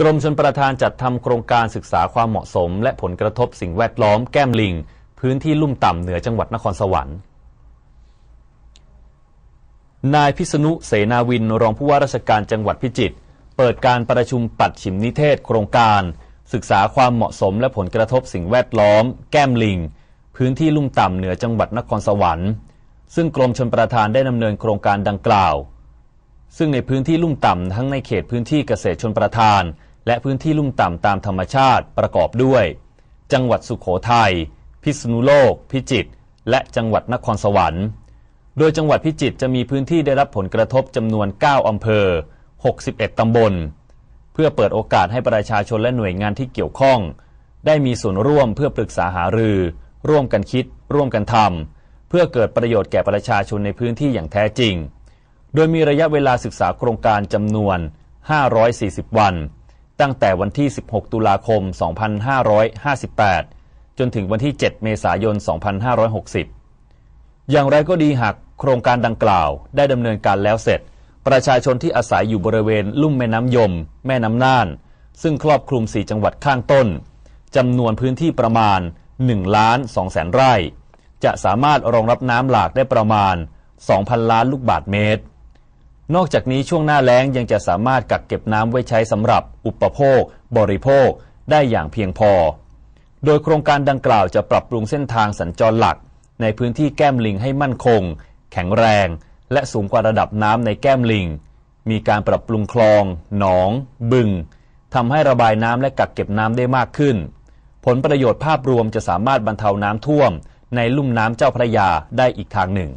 กรมชนประทานจัดทำโครงการศึกษาความเหมาะสมและผลกระทบสิ่งแวดล้อมแก้มลิง พื้นที่ลุ่มต่ำเหนือจังหวัดนครสวรรค์ นายพิษณุเสนาวินรองผู้ว่าราชการจังหวัดพิจิตรเปิดการประชุมปัดฉิมนิเทศโครงการศึกษาความเหมาะสมและผลกระทบสิ่งแวดล้อมแก้มลิง พื้นที่ลุ่มต่ำเหนือจังหวัดนครสวรรค์ ซึ่งกรมชนประทานได้ดำเนินโครงการดังกล่าวซึ่งในพื้นที่ลุ่มต่ำทั้งในเขตพื้นที่เกษตรชนประทาน และพื้นที่ลุ่มต่ำตามธรรมชาติประกอบด้วย จังหวัดสุขโขทยัยพิษณุโลก พิจิตรและจังหวัดนครสวรรค์ โดยจังหวัดพิจิตรจะมีพื้นที่ได้รับผลกระทบจำนวน 9อำเภอ 61ตำบล เพื่อเปิดโอกาสให้ประชาชนและหน่วยงานที่เกี่ยวข้อง ได้มีส่วนร่วม เพื่อปรึกษาหารือ ร่วมกันคิด ร่วมกันทำเพื่อเกิดประโยชน์แก่ประชาชนในพื้นที่อย่างแท้จริงโดยมีระยะเวลาศึกษาโครงการจำนวน 540 วัน ตั้งแต่วันที่ 16 ตุลาคม 2558 จนถึงวันที่ 7 เมษายน 2560 อย่างไรก็ดีหากโครงการดังกล่าวได้ดำเนินการแล้วเสร็จ ประชาชนที่อาศัยอยู่บริเวณลุ่มแม่น้ำยม แม่น้ำน่าน ซึ่งครอบคลุม 4 จังหวัดข้างต้น จำนวนพื้นที่ประมาณ1ล้าน2แสนไร่ จะสามารถรองรับน้ำหลากได้ประมาณ2,000ล้านลูกบาทเมตรนอกจากนี้ช่วงหน้าแล้งยังจะสามารถกักเก็บน้ำไว้ใช้สำหรับอุปโภคบริโภค ได้อย่างเพียงพอ โดยโครงการดังกล่าวจะปรับปรุงเส้นทางสัญจรหลัก ในพื้นที่แก้มลิงให้มั่นคง แข็งแรง และสูงกว่าระดับน้ำในแก้มลิง มีการปรับปรุงคลอง หนอง บึงทำให้ระบายน้ำและกักเก็บน้ำได้มากขึ้น ผลประโยชน์ภาพรวมจะสามารถบรรเทาน้ำท่วม ในลุ่มน้ำเจ้าพระยาได้อีกทางหนึ่ง